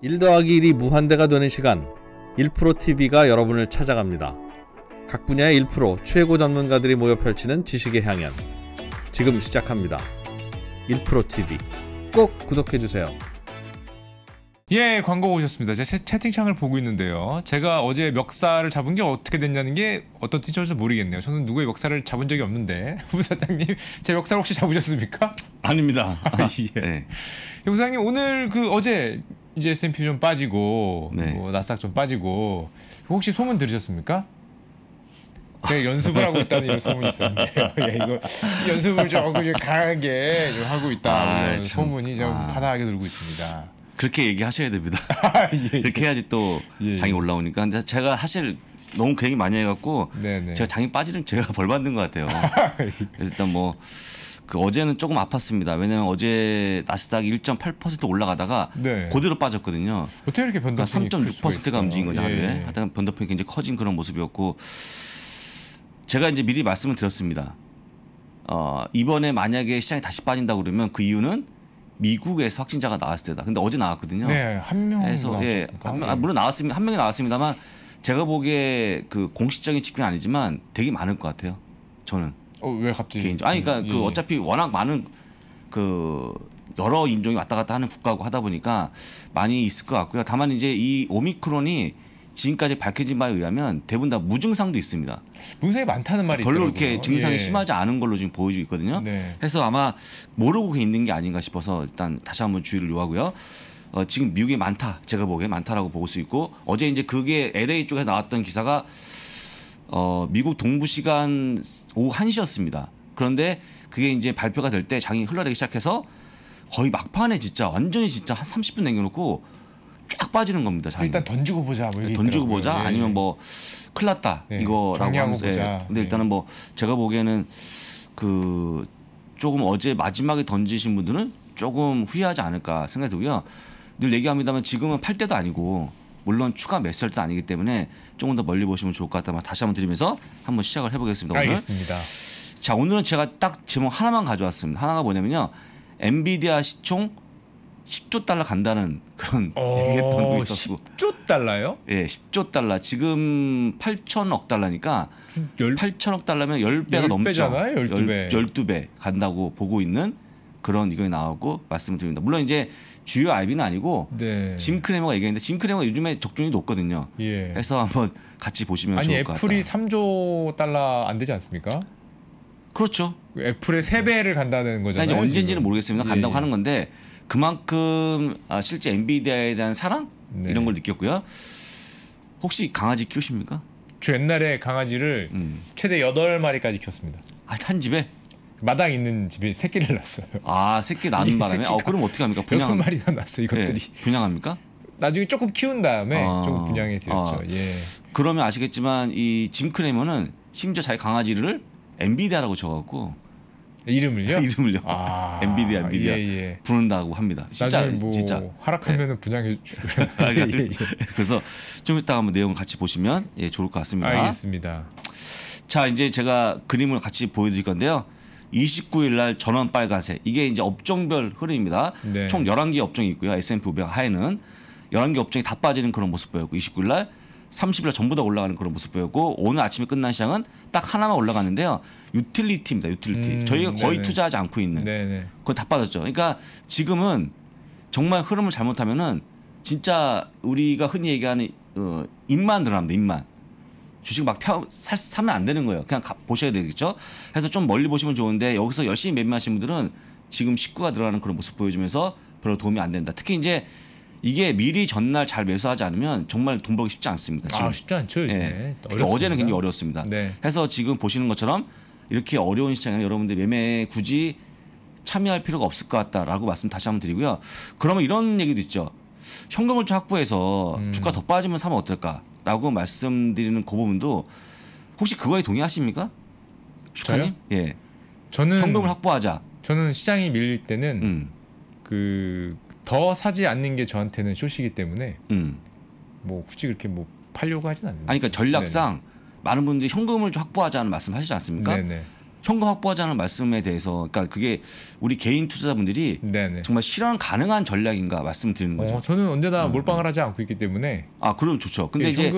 1 더하기 1이 무한대가 되는 시간 1프로TV가 여러분을 찾아갑니다. 각 분야의 1 최고 전문가들이 모여 펼치는 지식의 향연 지금 시작합니다. 1프로TV 꼭 구독해주세요. 예, 광고 오셨습니다. 제가 채팅창을 보고 있는데요. 제가 어제 멱살을 잡은 게 어떻게 됐냐는 게 어떤 티셔츠 모르겠네요. 저는 누구의 멱살을 잡은 적이 없는데 부사장님 제 멱살 혹시 잡으셨습니까? 아닙니다. 아, 예. 네. 예, 부사장님 오늘 그 어제 이제 S&P 좀 빠지고 네. 뭐 나스닥 좀 빠지고 혹시 소문 들으셨습니까? 제가 연습을 하고 있다는 이런 소문이 있었는데요. 예, 이거 연습을 조금 좀 강하게 좀 하고 있다 아, 이런 참. 소문이 좀 아. 파다하게 돌고 있습니다. 그렇게 얘기하셔야 됩니다. 아, 예, 예, 그렇게 해야지 또 예, 장이 올라오니까. 근데 제가 사실 너무 괜히 많이 해갖고 네네. 네. 제가 장이 빠지는 제가 벌 받는 것 같아요. 아, 예. 그래서 일단 뭐그 어제는 조금 아팠습니다. 왜냐면 어제 나스닥 1.8% 올라가다가 네. 고대로 빠졌거든요. 어떻게 이렇게 변동성이 그러니까 3.6%가 움직인 거냐 하루에. 예. 하여튼 변동성이 굉장히 커진 그런 모습이었고 제가 이제 미리 말씀을 드렸습니다. 어, 이번에 만약에 시장이 다시 빠진다 그러면 그 이유는 미국에서 확진자가 나왔을 때다. 근데 어제 나왔거든요. 네, 한 명. 에서 예, 한 명, 예. 아, 물론 나왔습니다. 한 명이 나왔습니다만 제가 보기에 그 공식적인 집계는 아니지만 되게 많을 것 같아요. 저는. 어, 왜 갑자기? 개인적 아니 그러니까 그 예. 그 어차피 워낙 많은 그 여러 인종이 왔다 갔다 하는 국가고 하다 보니까 많이 있을 것 같고요. 다만 이제 이 오미크론이 지금까지 밝혀진 바에 의하면 대부분 다 무증상도 있습니다. 무증상이 많다는 말이 별로 있더라고요. 이렇게 증상이 예. 심하지 않은 걸로 지금 보여주고 있거든요. 네. 그서 아마 모르고 있는 게 아닌가 싶어서 일단 다시 한번 주의를 요하고요. 어, 지금 미국에 많다. 제가 보기에 많다라고 볼 수 있고 어제 이제 그게 LA 쪽에 나왔던 기사가 어, 미국 동부 시간 오후 1시였습니다. 그런데 그게 이제 발표가 될 때 장이 흘러내기 시작해서 거의 막판에 진짜 완전히 진짜 한 30분 남겨놓고 쫙 빠지는 겁니다. 장이. 일단 던지고 보자. 뭐 던지고 보자. 예, 예. 아니면 뭐 큰일 났다. 예. 이거라고 하면서. 예. 보자. 예. 근데 일단은 예. 뭐 제가 보기에는 그 조금 어제 마지막에 던지신 분들은 조금 후회하지 않을까 생각이 들고요. 늘 얘기합니다만 지금은 팔 때도 아니고 물론 추가 매수할도 아니기 때문에 조금 더 멀리 보시면 좋을 것 같다. 다시 한번 드리면서 한번 시작을 해보겠습니다. 알겠습니다. 자 오늘은 제가 딱 제목 하나만 가져왔습니다. 하나가 뭐냐면요. 엔비디아 시총 10조 달러 간다는 그런 오, 어, 얘기했던 거 있었고 10조 달러요? 예, 10조 달러. 지금 8천억 달러니까 8천억 달러면 10배가 10배잖아요, 넘죠. 10배. 12배 간다고 보고 있는 그런 의견이 나오고 말씀을 드립니다. 물론 이제 주요 IB는 아니고 네. 짐 크레머가 얘기했는데 짐 크레머가 요즘에 적중이 높거든요. 예. 그서 한번 같이 보시면 아니, 좋을 것 같아요. 애플이 3조 달러 안 되지 않습니까? 그렇죠. 애플의 3배를 간다는 거잖아요. 이제 언제인지는 모르겠습니다. 예, 간다고 예. 하는 건데 그만큼 아, 실제 엔비디아에 대한 사랑 네. 이런 걸 느꼈고요. 혹시 강아지 키우십니까? 저 옛날에 강아지를 음. 최대 8마리까지 키웠습니다. 아, 한 집에? 마당 있는 집에 새끼를 낳았어요. 아 새끼 낳는 바람에? 어, 그럼 어떻게 합니까? 분양 마리나 낳았어 이것들이. 예, 분양합니까? 나중에 조금 키운 다음에 아, 조금 분양해 드렸죠. 아. 예. 그러면 아시겠지만 이 짐 크레머는 심지어 자기 강아지를 엔비디아라고 적었고 이름을요? 이름을요. 아, 엔비디아, 엔비디아 예, 예. 부른다고 합니다. 진짜 뭐 진짜 하락하면은 예. 분양해 주. 아, 예, 예. 예, 그래서 좀 이따 한번 내용 같이 보시면 예 좋을 것 같습니다. 알겠습니다. 자 이제 제가 그림을 같이 보여드릴 건데요. 29일 날 전원 빨간색. 이게 이제 업종별 흐름입니다. 네. 총 11개 업종이 있고요. S&P 500 하에는 11개 업종이 다 빠지는 그런 모습 보였고 29일 날 30일 날 전부 다 올라가는 그런 모습 보였고 오늘 아침에 끝난 시장은 딱 하나만 올라갔는데요. 유틸리티입니다. 유틸리티. 음, 저희가 거의 네네. 투자하지 않고 있는. 네네. 그거 다 빠졌죠. 그러니까 지금은 정말 흐름을 잘못하면은 진짜 우리가 흔히 얘기하는 어, 입만 늘어납니다. 입만. 주식 막 펴, 사, 사면 안 되는 거예요. 그냥 가, 보셔야 되겠죠. 해서좀 멀리 보시면 좋은데 여기서 열심히 매매하신 분들은 지금 식구가 들어가는 그런 모습 보여주면서 별로 도움이 안 된다. 특히 이제 이게 미리 전날 잘 매수하지 않으면 정말 돈 벌기 쉽지 않습니다. 아, 지금. 아, 쉽지 않죠. 이제. 네. 예. 어제는 굉장히 어려웠습니다. 네. 해서 지금 보시는 것처럼 이렇게 어려운 시장에 여러분들 매매에 굳이 참여할 필요가 없을 것 같다라고 말씀 다시 한번 드리고요. 그러면 이런 얘기도 있죠. 현금을 좀 확보해서 음. 주가 더 빠지면 사면 어떨까? 라고 말씀드리는 그 부분도 혹시 그거에 동의하십니까? 슈카님? 예. 저는 현금을 확보하자. 저는 시장이 밀릴 때는 음. 그더 사지 않는 게 저한테는 쇼시기 때문에 음. 뭐 굳이 그렇게 뭐 팔려고 하진 않습니다. 아니 그러니까 전략상 네네. 많은 분들이 현금을 확보하자는 말씀하시지 않습니까? 네네. 현금 확보하자는 말씀에 대해서 그러니까 그게 우리 개인 투자자분들이 네네. 정말 실현 가능한 전략인가 말씀드리는 어, 거죠. 어, 저는 언제나 어, 몰빵을 어. 하지 않고 있기 때문에 아 그럼 좋죠. 근데 예, 이제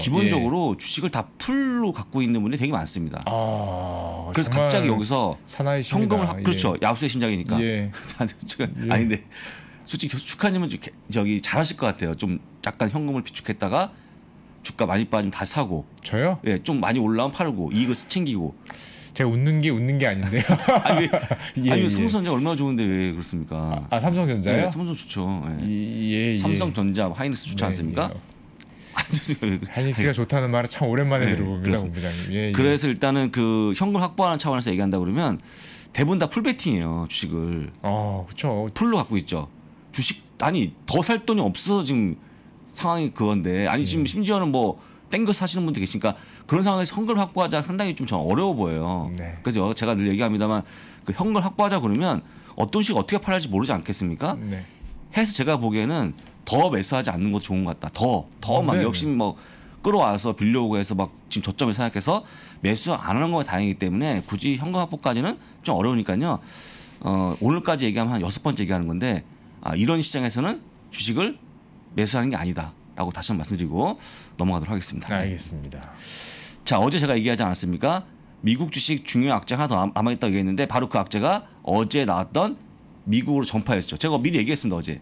기본적으로 예. 주식을 다 풀로 갖고 있는 분이 되게 많습니다. 아, 그래서 갑자기 여기서 사나이 현금을 확, 예. 그렇죠. 예. 야수의 심장이니까. 예. 예. 아닌데 솔직히 축하님은 저기 잘하실 것 같아요. 좀 약간 현금을 비축했다가 주가 많이 빠지면 다 사고 저요? 예, 좀 많이 올라오면 팔고 이익을 챙기고. 제가 웃는 게 웃는 게 아닌데요. 아니, 예, 아니 예. 삼성전자 얼마나 좋은데 왜 그렇습니까? 아, 아 삼성전자요? 네, 삼성 좋죠. 예. 예, 예. 삼성전자 하이닉스 좋지 네, 않습니까? 예. 아, 하이닉스가 좋다는 말을 참 오랜만에 네, 들어봅니다, 공부장님. 예, 그래서 일단은 그 현금 확보하는 차원에서 얘기한다 그러면 대부분 다 풀베팅이에요 주식을. 아 그렇죠. 풀로 갖고 있죠. 주식 아니 더 살 돈이 없어서 지금 상황이 그건데 아니 지금 심지어는 뭐 땡겨사시는 분도 계시니까 그런 상황에서 현금을 확보하자 상당히 좀 저는 어려워 보여요. 네. 그래서 제가 늘 얘기합니다만 그현금 확보하자 그러면 어떤 식으로 어떻게 팔할지 모르지 않겠습니까? 네. 해서 제가 보기에는 더 매수하지 않는 것도 좋은 것 같다. 더 더막 어, 역시 네. 뭐 끌어와서 빌려오고 해서 막 지금 저점을 생각해서 매수 안 하는 건 다행이기 때문에 굳이 현금 확보까지는 좀 어려우니까요. 어, 오늘까지 얘기하면 한 여섯 번째 얘기하는 건데 아, 이런 시장에서는 주식을 매수하는 게 아니다. 라고 다시 한번 말씀드리고 넘어가도록 하겠습니다. 네. 알겠습니다. 자, 어제 제가 얘기하지 않았습니까? 미국 주식 중요 악재 하나 더 남아있다고 얘기했는데 바로 그 악재가 어제 나왔던 미국으로 전파했죠. 제가 미리 얘기했습니다, 어제.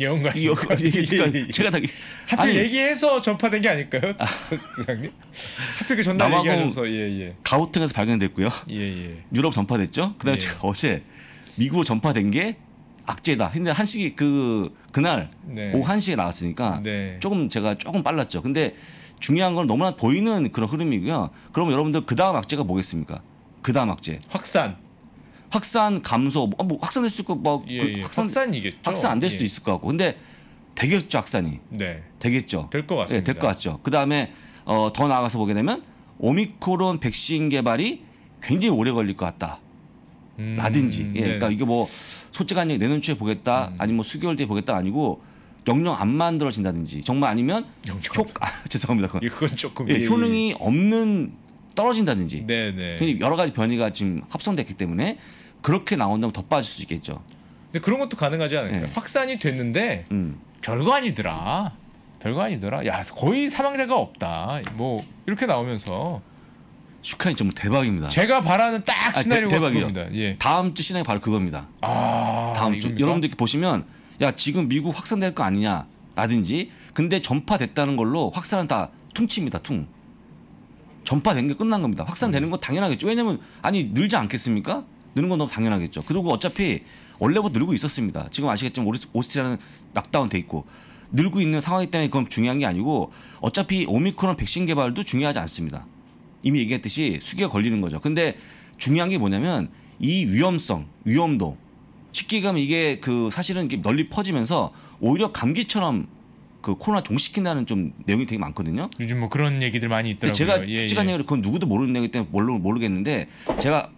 영가 제가 다 하필 아니, 얘기해서 전파된 게 아닐까요, 아. 장님 하필 그 전날 얘기하면서 예, 예. 가우팅에서 발견됐고요. 예, 예. 유럽 전파됐죠. 그다음에 예. 제가 어제 미국으로 전파된 게 악재다 했는데 한식이 그 그날 네. 오후 1시에 나왔으니까 네. 조금 제가 조금 빨랐죠. 근데 중요한 건 너무나 보이는 그런 흐름이고요. 그럼 여러분들 그다음 악재가 뭐겠습니까? 그다음 악재. 확산. 확산 감소. 뭐, 뭐 확산될 수 있고 뭐 예, 그 예. 확산 확산이겠죠. 확산 안 될 수도 예. 있을 것 같고. 근데 되겠죠, 확산이. 네. 되겠죠. 될 것 같습니다. 네, 예, 될것 같죠. 그다음에 어, 더 나아가서 보게 되면 오미크론 백신 개발이 굉장히 오래 걸릴 것 같다. 음, 라든지 음, 예, 그러니까 이게 뭐 솔직한 얘기 내 눈치에 보겠다 음. 아니면 뭐 수개월 뒤에 보겠다 아니고 영영 안 만들어진다든지 정말 아니면 효, 아, 죄송합니다 그건, 이건 조금 예, 효능이 없는 떨어진다든지 네네. 여러 가지 변이가 지금 합성됐기 때문에 그렇게 나온다면 더 빠질 수 있겠죠. 근데 그런 것도 가능하지 않을까? 예. 확산이 됐는데 음. 별거 아니더라. 별거 아니더라. 야 거의 사망자가 없다. 뭐 이렇게 나오면서 슈칸이 정말 대박입니다. 제가 바라는 딱 시나리오가 대, 그겁니다. 예. 다음 주 시나리오 바로 그겁니다. 아, 다음 주 이겁니까? 여러분들 보시면 야 지금 미국 확산될 거 아니냐라든지 근데 전파됐다는 걸로 확산은 다 퉁칩니다. 퉁. 전파된 게 끝난 겁니다. 확산되는 건 당연하겠죠. 왜냐면 아니 늘지 않겠습니까? 느는 건 너무 당연하겠죠. 그리고 어차피 원래부터 늘고 있었습니다. 지금 아시겠지만 오스트리아는 낙다운 돼 있고 늘고 있는 상황이기 때문에 그건 중요한 게 아니고 어차피 오미크론 백신 개발도 중요하지 않습니다. 이미 얘기했듯이 수기가 걸리는 거죠. 근데 중요한 게 뭐냐면 이 위험성, 위험도 쉽게 가면 이게 그 사실은 이게 널리 퍼지면서 오히려 감기처럼 그 코로나 종식킨다는 좀 내용이 되게 많거든요. 요즘 뭐 그런 얘기들 많이 있더라고요. 제가 예, 솔직한 예, 예. 얘기로 그건 누구도 모르는 얘기 때문에 모르, 모르겠는데 제가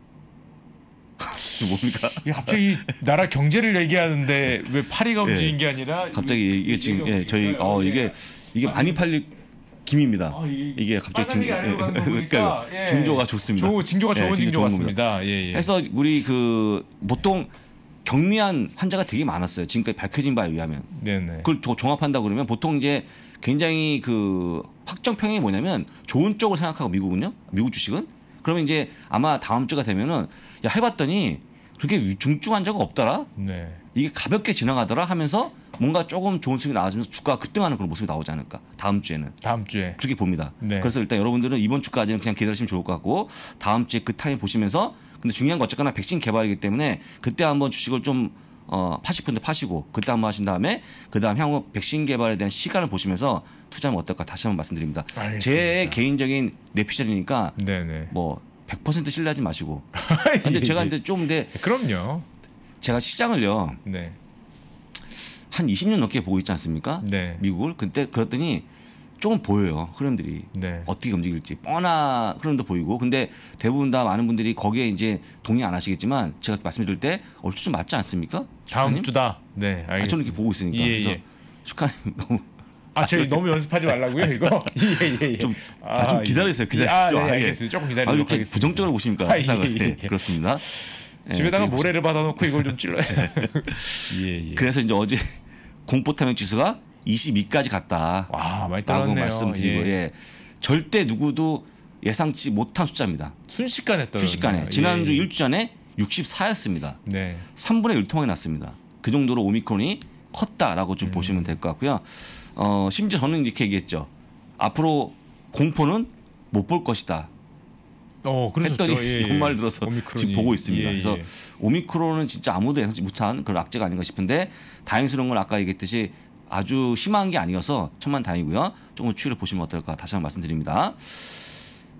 뭡니까? 갑자기 나라 경제를 얘기하는데 왜 파리가 움직인 예. 게 아니라 갑자기 이게 지금 예, 저희 어 이게 예. 이게 많이 팔릴 김입니다. 아, 이, 게 갑자기 증, 예, 그러니까 예. 징조가 좋습니다. 조, 징조가 좋은 예, 징조 같습니다. 예, 그래서 예. 우리 그 보통 경미한 환자가 되게 많았어요. 지금까지 밝혀진 바에 의하면. 네네. 네. 그걸 종합한다 그러면 보통 이제 굉장히 그 확정 평이 뭐냐면 좋은 쪽을 생각하고 미국은요. 미국 주식은 그러면 이제 아마 다음 주가 되면은 야 해봤더니 그렇게 중증 환자가 없더라. 네. 이게 가볍게 지나가더라 하면서 뭔가 조금 좋은 수익이 나와주면서 주가가 급등하는 그런 모습이 나오지 않을까 다음 주에는 다음 주에 그렇게 봅니다 네. 그래서 일단 여러분들은 이번 주까지는 그냥 기다리시면 좋을 것 같고 다음 주에 그 타임 보시면서 근데 중요한 건 어쨌거나 백신 개발이기 때문에 그때 한번 주식을 좀 어, 파실 분들 파시고 그때 한번 하신 다음에 그다음 향후 백신 개발에 대한 시간을 보시면서 투자하면 어떨까 다시 한번 말씀드립니다. 알겠습니다. 제 개인적인 내피셜이니까 네네. 뭐100% 신뢰하지 마시고 근데 제가 이제 좀 근데 그럼요. 제가 시장을요. 네. 한 20년 넘게 보고 있지 않습니까? 네. 미국을 그때 그랬더니 조금 보여요 흐름들이 네. 어떻게 움직일지 뻔한 흐름도 보이고 근데 대부분 다 많은 분들이 거기에 이제 동의 안 하시겠지만 제가 말씀드릴 때 얼추 좀 맞지 않습니까? 다음 슈님 주다. 네, 알겠습니다. 아, 저는 이렇게 보고 있으니까 예, 그래서 예. 축하카님 너무 아, 제가 너무 연습하지 말라고요, 이거? 예, 예, 예. 좀, 아, 아 좀 예. 기다리세요, 기다리시죠. 아, 네, 아, 예. 알겠습니다. 조금 기다리도요 아, 이렇게 부정적으로 보십니까, 아, 예, 예. 네, 그렇습니다. 집에다가 모래를 받아놓고 이걸 좀 찔러야. 예, 예. 그래서 이제 어제 공포 탐욕 지수가 22까지 갔다. 와, 많이 떨었네요. 말씀드리고 예. 예. 절대 누구도 예상치 못한 숫자입니다. 순식간에 떨어 순식간에 예. 지난주 예. 일주 전에 64였습니다. 네. 3분의 1 통이 났습니다. 그 정도로 오미크론이 컸다라고 좀 음. 보시면 될 것 같고요. 어, 심지어 저는 이렇게 얘기했죠. 앞으로 공포는 못 볼 것이다. 어, 랬더니 예, 정말 예. 들어서 오미크론이. 지금 보고 있습니다. 예, 그래서 예. 오미크론은 진짜 아무도 예상치 못한 그런 악재가 아닌가 싶은데 다행스러운 건 아까 얘기했듯이 아주 심한 게 아니어서 천만 다행이고요. 조금 추이를 보시면 어떨까 다시 한번 말씀드립니다.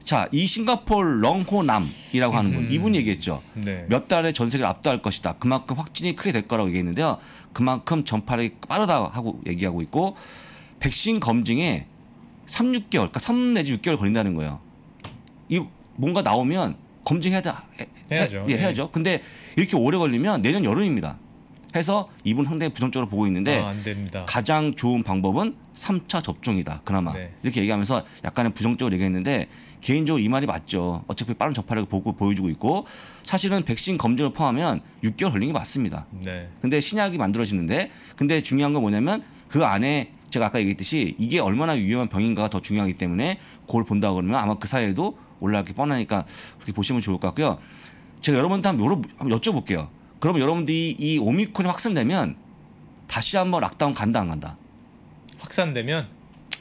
자, 이 싱가폴 렁호남이라고 하는 분, 음. 이분 얘기했죠. 네. 몇 달에 전 세계를 압도할 것이다. 그만큼 확진이 크게 될 거라고 얘기했는데요. 그만큼 전파력이 빠르다 하고 얘기하고 있고 백신 검증에 3, 6개월, 그러니까 3 내지 6개월 걸린다는 거예요. 이 뭔가 나오면 검증해야 돼. 해야죠. 해, 예, 예. 해야죠. 예. 근데 이렇게 오래 걸리면 내년 여름입니다. 해서 이분 상당히 부정적으로 보고 있는데 아, 가장 좋은 방법은 3차 접종이다. 그나마 네. 이렇게 얘기하면서 약간의 부정적으로 얘기했는데 개인적으로 이 말이 맞죠. 어차피 빠른 접하력을 보고 보여주고 있고 사실은 백신 검증을 포함하면 6개월 걸리는 게 맞습니다. 네. 근데 신약이 만들어지는데 근데 중요한 건 뭐냐면 그 안에 제가 아까 얘기했듯이 이게 얼마나 위험한 병인가가 더 중요하기 때문에 그걸 본다 고 그러면 아마 그 사이에도 올라가기 뻔하니까 그렇게 보시면 좋을 것 같고요. 제가 여러분한테 한번, 여러, 한번 여쭤볼게요. 그러면 여러분들이 이 오미콘이 확산되면 다시 한번 락다운 간다 안 간다? 확산되면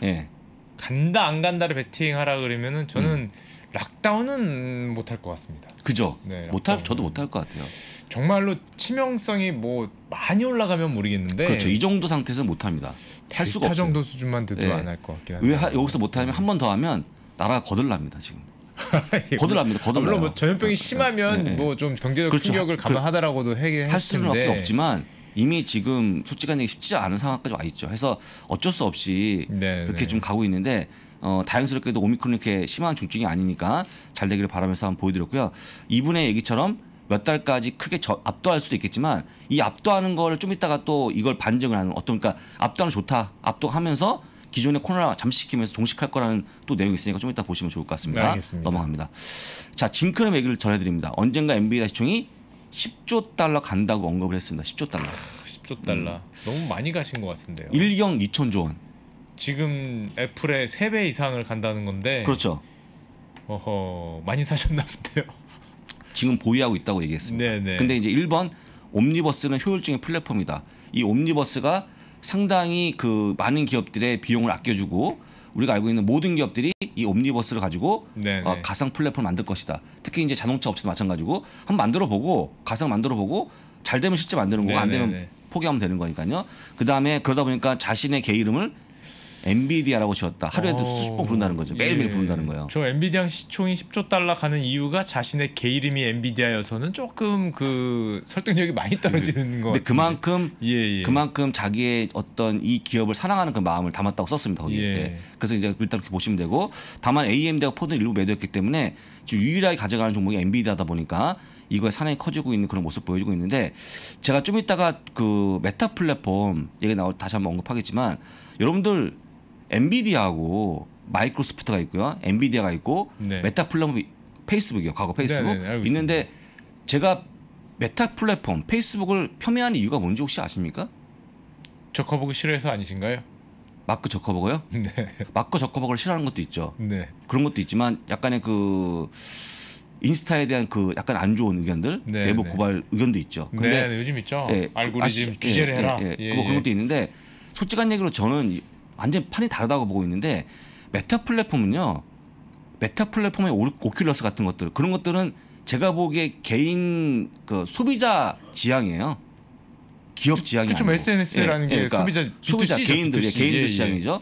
예 간다 안 간다를 베팅하라 그러면은 저는 음. 락다운은 못할 것 같습니다. 그죠? 네, 못할 저도 못할 것 같아요. 정말로 치명성이 뭐 많이 올라가면 모르겠는데 그렇죠. 이 정도 상태에서 못합니다. 탈 수가 없어요. 정도 수준만 돼도 네. 예. 안할 것 같긴 한데 왜 하, 여기서 못하면 한 번 더 하면 나라가 거들납니다 지금. 거들납니다 거들. 뭐, 아, 물론 뭐 전염병이 네. 심하면 네, 네. 뭐 뭐좀 경제적 그렇죠. 충격을 그 감안하다라고도 회할 수는 없지만 이미 지금 솔직한 얘기 쉽지 않은 상황까지 와 있죠. 해서 어쩔 수 없이 네, 그렇게 네. 좀 가고 있는데 어, 다행스럽게도 오미크론 이렇게 심한 중증이 아니니까 잘 되기를 바라면서 한번 보여드렸고요. 이분의 얘기처럼 몇 달까지 크게 저, 압도할 수도 있겠지만 이 압도하는 거를 좀 이따가 또 이걸 반증을 하는 어떤 그러니까 압도하면 좋다 압도하면서 기존의 코로나 잠시키면서 종식할 거라는 또 내용이 있으니까 좀 이따 보시면 좋을 것 같습니다. 네, 알겠습니다. 넘어갑니다. 자, 짐크름 얘기를 전해드립니다. 언젠가 NBA 시총이 10조 달러 간다고 언급을 했습니다. 10조 달러. 10조 달러. 음. 너무 많이 가신 것 같은데요. 1경 2천조 원. 지금 애플의 3배 이상을 간다는 건데. 그렇죠. 어허, 많이 사셨나 본데요. 지금 보유하고 있다고 얘기했습니다. 네네. 네. 근데 이제 1번 옴니버스는 효율적인 플랫폼이다. 이 옴니버스가 상당히 그 많은 기업들의 비용을 아껴주고 우리가 알고 있는 모든 기업들이 이 옴니버스를 가지고 네, 어, 네. 가상 플랫폼을 만들 것이다. 특히 이제 자동차 업체도 마찬가지고 한번 만들어 보고 가상 만들어 보고 잘 되면 실제 만드는 거고 네네네. 안 네, 되면 포기하면 되는 거니까요. 그 다음에 그러다 보니까 자신의 개 이름을 엔비디아라고 지었다. 하루에도 어... 수십 번 부른다는 거죠. 매일매일 예. 부른다는 거예요. 저 엔비디아 시총이 10조 달러 가는 이유가 자신의 개 이름이 엔비디아여서는 조금 그 설득력이 많이 떨어지는 거 근데 그만큼 예, 예. 그만큼 자기의 어떤 이 기업을 사랑하는 그 마음을 담았다고 썼습니다. 거기에. 예. 예. 그래서 이제 일단 그렇게 보시면 되고 다만 AMD가 포드 일부 매도했기 때문에 지금 유일하게 가져가는 종목이 엔비디아다 보니까 이거에 사업이 커지고 있는 그런 모습 보여주고 있는데 제가 좀 이따가 그 메타 플랫폼 얘기 나올 다시 한번 언급하겠지만 여러분들 엔비디아하고 마이크로소프트가 있고요. 엔비디아가 있고 네. 메타 플랫폼 페이스북이요. 과거 페이스북 네네, 네, 네, 있는데 제가 메타 플랫폼 페이스북을 폄훼하는 이유가 뭔지 혹시 아십니까? 저커버그 싫어해서 아니신가요? 마크 저커버그요? 네. 마크 저커버그를 싫어하는 것도 있죠. 네. 그런 것도 있지만 약간의 그 인스타에 대한 그 약간 안 좋은 의견들 네, 내부 네. 고발 의견도 있죠. 근데 네, 네 요즘 있죠. 예, 알고리즘 아, 규제를 해라. 예, 예, 예, 예, 뭐 그런 예. 것도 있는데 솔직한 얘기로 저는 완전 판이 다르다고 보고 있는데 메타 플랫폼은요. 메타 플랫폼의 오큘러스 같은 것들 그런 것들은 제가 보기에 개인 그 소비자 지향이에요. 기업 지향이 좀 SNS라는 예, 게 예, 그러니까 소비자 B2C죠, 소비자 개인들의 개인들 예, 예, 예, 지향이죠.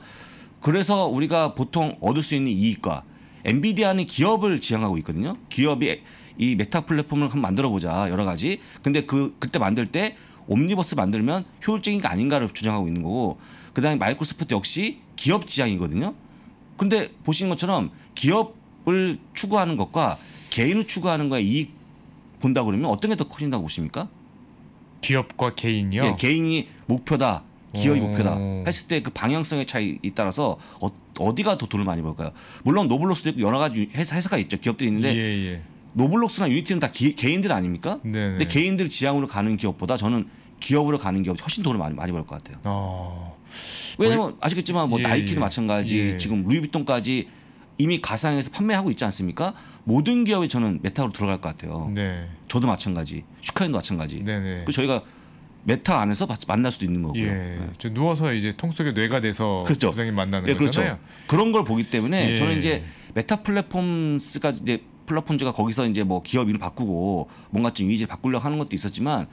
그래서 우리가 보통 얻을 수 있는 이익과 엔비디아는 기업을 지향하고 있거든요. 기업이 이 메타 플랫폼을 한번 만들어 보자 여러 가지. 근데 그 그때 만들 때 옴니버스 만들면 효율적인 게 아닌가를 주장하고 있는 거고 그다음에 마이크로소프트 역시 기업 지향이거든요. 근데 보시는 것처럼 기업을 추구하는 것과 개인을 추구하는 거에 이익 본다 그러면 어떤 게 더 커진다고 보십니까? 기업과 개인이요? 예, 개인이 목표다. 기업이 오. 목표다 했을 때 그 방향성의 차이에 따라서 어, 디가더 돈을 많이 벌까요? 물론 노블로스도 있고 여러 가지 회사, 회사가 있죠 기업들이 있는데 예, 예. 노블록스나 유니티는 다 기, 개인들 아닙니까? 네네. 네. 근데 개인들 지향으로 가는 기업보다 저는 기업으로 가는 기업이 훨씬 돈을 많이 많이 벌 것 같아요. 어... 왜냐면 아시겠지만 뭐 예, 나이키도 예. 마찬가지 예. 지금 루이비통까지 이미 가상에서 판매하고 있지 않습니까? 모든 기업이 저는 메타로 들어갈 것 같아요. 네. 저도 마찬가지, 슈카인도 마찬가지. 네네. 그 저희가 메타 안에서 만날 수도 있는 거고요. 예, 네. 누워서 이제 통 속에 뇌가 돼서 그렇죠. 부장님 만나는 예, 그렇죠. 거잖아요. 그렇죠. 그런 걸 보기 때문에 저는 예. 이제 메타 플랫폼스가 이제 플랫폼즈가 거기서 이제 뭐 기업 이름 바꾸고 뭔가 좀 이미지 바꾸려고 하는 것도 있었지만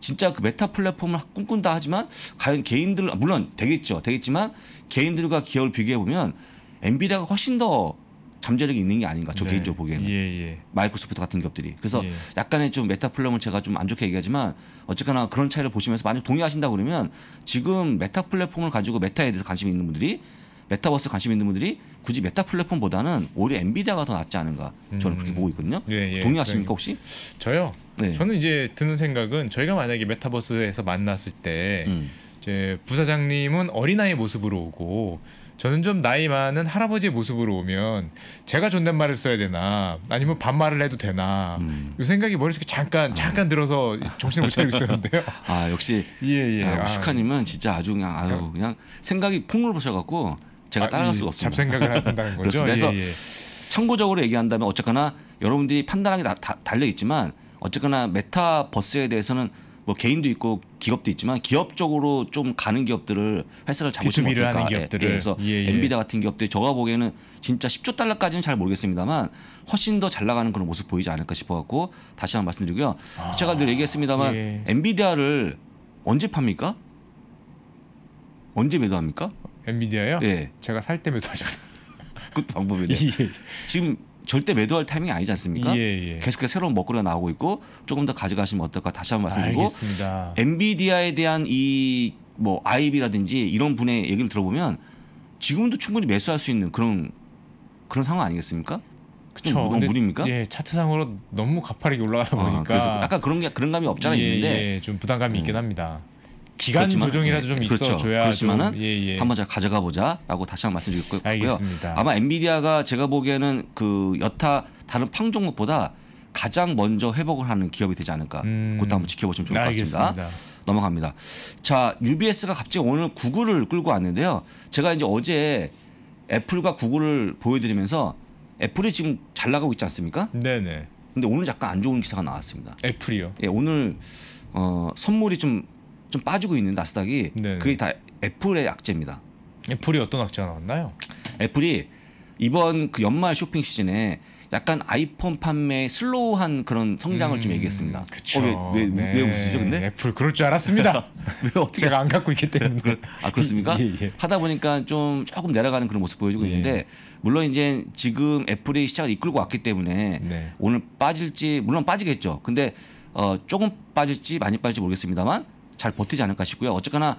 진짜 그 메타 플랫폼을 꿈꾼다 하지만 과연 개인들 아, 물론 되겠죠 되겠지만 개인들과 기업을 비교해 보면 엔비디아가 훨씬 더 잠재력이 있는 게 아닌가 저 네. 개인적으로 보기에는 예, 예. 마이크로소프트 같은 기업들이 그래서 예. 약간의 좀 메타 플랫폼을 제가 좀 안 좋게 얘기하지만 어쨌거나 그런 차이를 보시면서 만약 동의하신다 그러면 지금 메타 플랫폼을 가지고 메타에 대해서 관심 있는 분들이 메타버스 관심 있는 분들이 굳이 메타 플랫폼보다는 오히려 엔비디아가 더 낫지 않은가 저는 그렇게 음. 보고 있거든요. 예, 예. 동의하십니까 혹시? 저요. 네. 저는 이제 드는 생각은 저희가 만약에 메타버스에서 만났을 때 음. 이제 부사장님은 어린아이 모습으로 오고 저는 좀 나이 많은 할아버지의 모습으로 오면 제가 존댓말을 써야 되나 아니면 반말을 해도 되나 음. 이 생각이 머릿속에 잠깐 아. 잠깐 들어서 정신을 못 차리고 있었는데요. 아 역시 예예. 예. 아, 무식한님은 아, 진짜 아주 그냥 아유 그냥 생각이 폭로를 보셔갖고 제가 아, 따라갈 수가 없습니다. 잡생각을 하다는 거죠. 그래서 예, 예. 참고적으로 얘기한다면 어쨌거나 여러분들이 판단하기 달려 있지만 어쨌거나 메타버스에 대해서는 뭐 개인도 있고 기업도 있지만 기업적으로 좀 가는 기업들을 회사를 잡으시면 어떨까. 하는 기업들을. 예, 그래서 예, 예. 엔비디아 같은 기업들이 저가 보기에는 진짜 10조 달러까지는 잘 모르겠습니다만 훨씬 더 잘 나가는 그런 모습 보이지 않을까 싶어 갖고 다시 한번 말씀드리고요. 아, 제가 늘 얘기했습니다만 예. 엔비디아를 언제 팝니까? 언제 매도합니까? 엔비디아요? 예. 제가 살 때 매도하죠. 그것도 방법이네 예, 예. 지금 절대 매도할 타이밍이 아니지 않습니까? 예, 예. 계속해서 새로운 먹거리가 나오고 있고 조금 더 가져가시면 어떨까 다시 한번 말씀드리고 알겠습니다. 엔비디아에 대한 이뭐아이비라든지 이런 분의 얘기를 들어보면 지금도 충분히 매수할 수 있는 그런 그런 상황 아니겠습니까? 그쵸. 너무 무리입니까? 예, 차트상으로 너무 가파르게 올라가다 아, 보니까 아, 그래서 약간 그런 게 그런 감이 없잖아 예, 있는데 예, 좀 부담감이 음. 있긴 합니다. 기간 그렇지만, 조정이라도 좀 예, 그렇죠. 있어줘야 그렇지만은 예, 예. 한번 제가 가져가 보자라고 다시 한번 말씀드릴 거고요. 알겠습니다. 아마 엔비디아가 제가 보기에는 그 여타 다른 팡 종목보다 가장 먼저 회복을 하는 기업이 되지 않을까. 음. 그것도 한번 지켜보시면 좋을 것 같습니다. 알습니다 넘어갑니다. 자, UBS가 갑자기 오늘 구글을 끌고 왔는데요. 제가 이제 어제 애플과 구글을 보여드리면서 애플이 지금 잘 나가고 있지 않습니까? 네네. 근데 오늘 약간 안 좋은 기사가 나왔습니다. 애플이요? 예, 오늘 어, 선물이 좀좀 빠지고 있는 나스닥이 네네. 그게 다 애플의 약재입니다. 애플이 어떤 악재가 나왔나요? 애플이 이번 그 연말 쇼핑 시즌에 약간 아이폰 판매 슬로우한 그런 성장을 음, 좀 얘기했습니다. 어, 왜, 왜, 네. 왜 웃으시죠, 근데? 애플 그럴 줄 알았습니다. 왜 어떻게 제가 안 갖고 있기 때문에. 아 그렇습니까? 예, 예. 하다 보니까 좀 조금 내려가는 그런 모습 보여주고 예. 있는데 물론 이제 지금 애플이 시장을 이끌고 왔기 때문에 네. 오늘 빠질지 물론 빠지겠죠. 근데 어, 조금 빠질지 많이 빠질지 모르겠습니다만 잘 버티지 않을까 싶고요. 어쨌거나